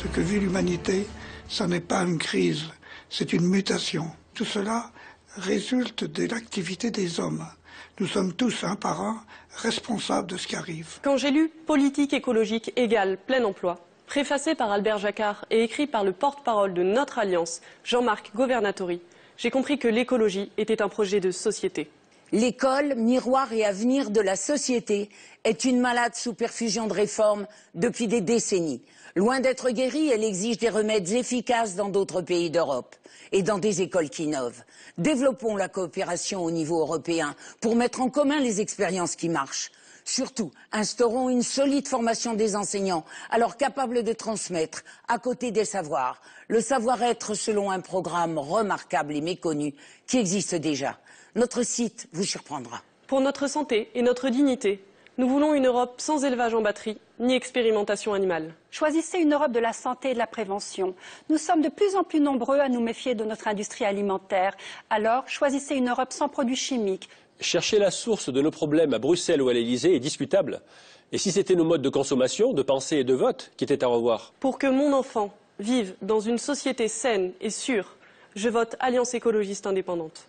Ce que vit l'humanité, ce n'est pas une crise, c'est une mutation. Tout cela résulte de l'activité des hommes. Nous sommes tous, un par un, responsables de ce qui arrive. Quand j'ai lu Politique écologique égale plein emploi, préfacé par Albert Jacquard et écrit par le porte-parole de notre alliance, Jean-Marc Governatori, j'ai compris que l'écologie était un projet de société. L'école, miroir et avenir de la société, est une malade sous perfusion de réformes depuis des décennies. Loin d'être guérie, elle exige des remèdes efficaces dans d'autres pays d'Europe et dans des écoles qui innovent. Développons la coopération au niveau européen pour mettre en commun les expériences qui marchent. Surtout, instaurons une solide formation des enseignants, alors capables de transmettre, à côté des savoirs, le savoir-être selon un programme remarquable et méconnu qui existe déjà. Notre site vous surprendra. Pour notre santé et notre dignité, nous voulons une Europe sans élevage en batterie ni expérimentation animale. Choisissez une Europe de la santé et de la prévention. Nous sommes de plus en plus nombreux à nous méfier de notre industrie alimentaire. Alors, choisissez une Europe sans produits chimiques, Chercher la source de nos problèmes à Bruxelles ou à l'Elysée est discutable. Et si c'était nos modes de consommation, de pensée et de vote qui étaient à revoir Pour que mon enfant vive dans une société saine et sûre, je vote Alliance écologiste indépendante.